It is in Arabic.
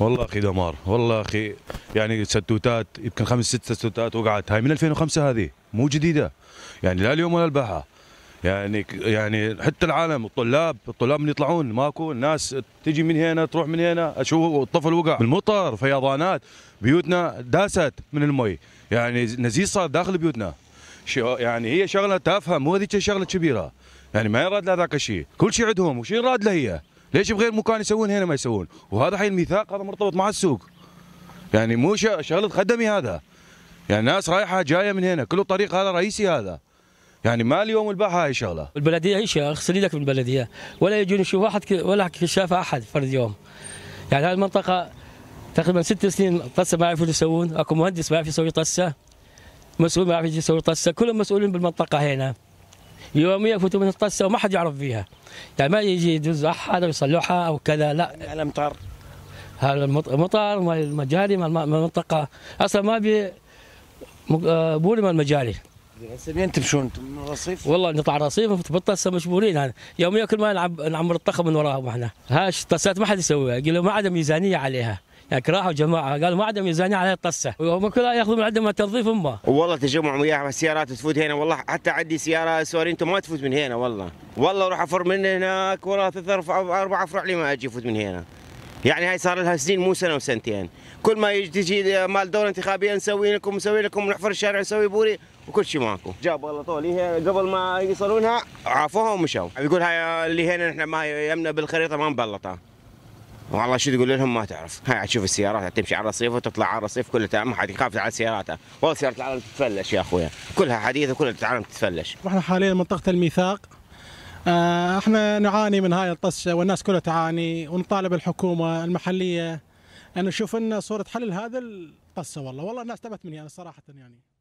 والله اخي دمار والله اخي يعني ستوتات يمكن خمس ست ستوتات وقعت هاي من 2005 هذه مو جديده يعني لا اليوم ولا الباحة يعني يعني حتى العالم الطلاب الطلاب من يطلعون ماكو الناس تجي من هنا تروح من هنا اشوف الطفل وقع بالمطر فيضانات بيوتنا داست من المي يعني نزيف صار داخل بيوتنا يعني هي شغله تافهه مو هذيك شغله كبيره يعني ما يراد لها ذاك الشيء كل شيء عندهم وش يراد له هي ليش بغير مكان يسوون هنا ما يسوون وهذا حي الميثاق هذا مرتبط مع السوق يعني مو شغله خدمي هذا يعني ناس رايحه جايه من هنا كل الطريق هذا رئيسي هذا يعني ما اليوم الباحة هاي شغله البلديه هي شيء اغسل لك من البلديه ولا يجون يشوف واحد ولا شاف احد فرد يوم يعني هذه المنطقه تقريبا ست سنين طسه ما يعرفون يسوون اكو مهندس ما يعرف يسوي طسه مسؤول ما يعرف يسوي طسه كلهم مسؤولين بالمنطقه هنا يوميا فوتوا من الطاسه وما حد يعرف فيها يعني ما يجي يدز احد ويصلحها او كذا لا يعني الامطار هذا المطر المجاري مال المنطقه اصلا ما بي آه، بولي مال المجاري سبيين تمشون انتم من الرصيف؟ والله نطلع الرصيف بالطاسة مشبولين يعني يوميا كل ما نعم- نعمر الطخ من وراهم احنا هاش الطاسات ما حد يسويها يقول ما عاد ميزانيه عليها يعني راحوا جماعه قالوا ما عندهم ميزانيه على الطسه وهم كلها ياخذون من عندهم تنظيف امه والله تجمع مياه السيارات تفوت هنا والله حتى عندي سياره سوري انتم ما تفوت من هنا والله والله اروح افر من هناك ولا ثلاث اربع افرع لي ما اجي افوت من هنا يعني هاي صار لها سنين مو سنه وسنتين كل ما تجي مال دوله انتخابيه نسوي لكم نسوي لكم نحفر الشارع نسوي بوري وكل شيء ماكو جاب والله هي قبل ما يصلونها عافوها ومشوا يقول هاي اللي هنا نحن ما يمنا بالخريطه ما مبلطه والله شو تقول لهم ما تعرف هاي عاد تشوف السيارات تمشي على الرصيف وتطلع على الرصيف كلها ما حد يخاف على سياراتها والله سيارة العالم تتفلش يا اخويا كلها حديثه كلها العالم تتفلش احنا حاليا منطقة الميثاق آه، احنا نعاني من هاي الطشه والناس كلها تعاني ونطالب الحكومه المحليه ان نشوف لنا صوره حل لهذا الطشه والله والله الناس تبت مني انا صراحه يعني